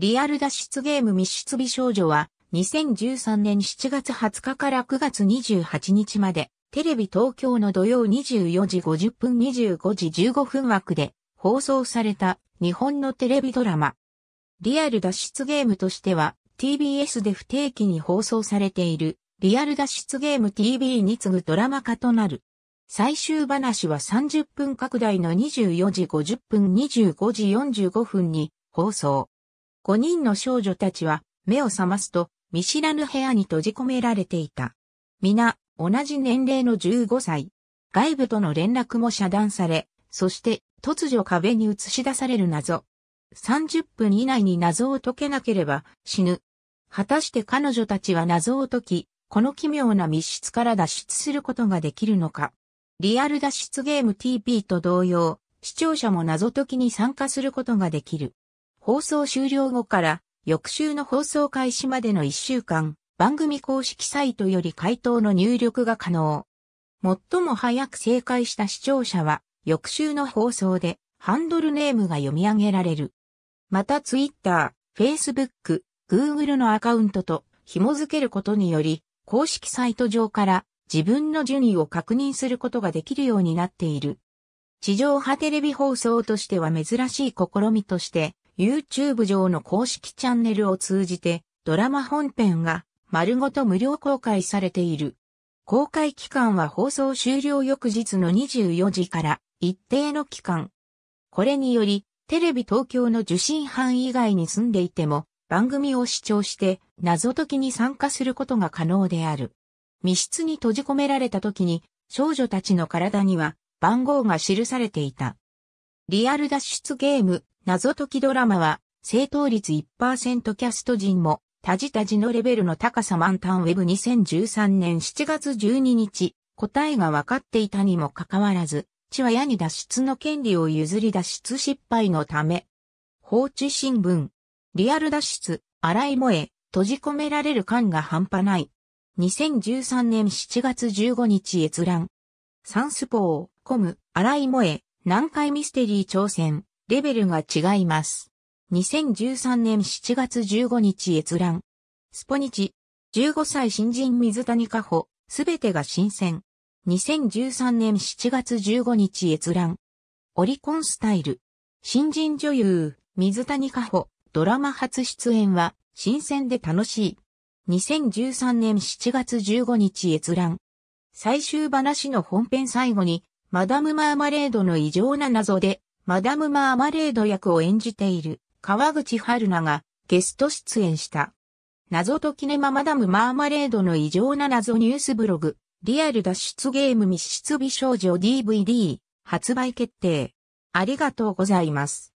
リアル脱出ゲーム密室美少女は2013年7月20日から9月28日までテレビ東京の土曜24時50分25時15分枠で放送された日本のテレビドラマ。リアル脱出ゲームとしては TBS で不定期に放送されているリアル脱出ゲーム TV に次ぐドラマ化となる。最終話は30分拡大の24時50分25時45分に放送。5人の少女たちは目を覚ますと見知らぬ部屋に閉じ込められていた。皆、同じ年齢の15歳。外部との連絡も遮断され、そして突如壁に映し出される謎。30分以内に謎を解けなければ死ぬ。果たして彼女たちは謎を解き、この奇妙な密室から脱出することができるのか。リアル脱出ゲーム TP と同様、視聴者も謎解きに参加することができる。放送終了後から翌週の放送開始までの1週間、番組公式サイトより回答の入力が可能。最も早く正解した視聴者は、翌週の放送でハンドルネームが読み上げられる。また Twitter、Facebook、Google のアカウントと紐付けることにより、公式サイト上から自分の順位を確認することができるようになっている。地上波テレビ放送としては珍しい試みとして、YouTube 上の公式チャンネルを通じて、ドラマ本編が丸ごと無料公開されている。公開期間は放送終了翌日の24時から一定の期間。これにより、テレビ東京の受信班以外に住んでいても、番組を視聴して、謎解きに参加することが可能である。密室に閉じ込められた時に、少女たちの体には番号が記されていた。リアル脱出ゲーム、謎解きドラマは、正当率1%キャスト陣も、たじたじのレベルの高さ満タンウェブ2013年7月12日、答えが分かっていたにもかかわらず、チワヤに脱出の権利を譲り脱出失敗のため、放置新聞、リアル脱出、洗い萌え、閉じ込められる感が半端ない。2013年7月15日閲覧。サンスポー、コム、洗い萌え、南海ミステリー挑戦。レベルが違います。2013年7月15日閲覧。スポニチ。15歳新人水谷加穂、すべてが新鮮。2013年7月15日閲覧。オリコンスタイル。新人女優、水谷加穂、ドラマ初出演は、新鮮で楽しい。2013年7月15日閲覧。最終話の本編最後に、マダム・マーマレードの異常な謎で、マダム・マーマレード役を演じている川口春奈がゲスト出演した。謎解きネママダム・マーマレードの異常な謎ニュースブログ、リアル脱出ゲーム密室美少女 DVD 発売決定。ありがとうございます。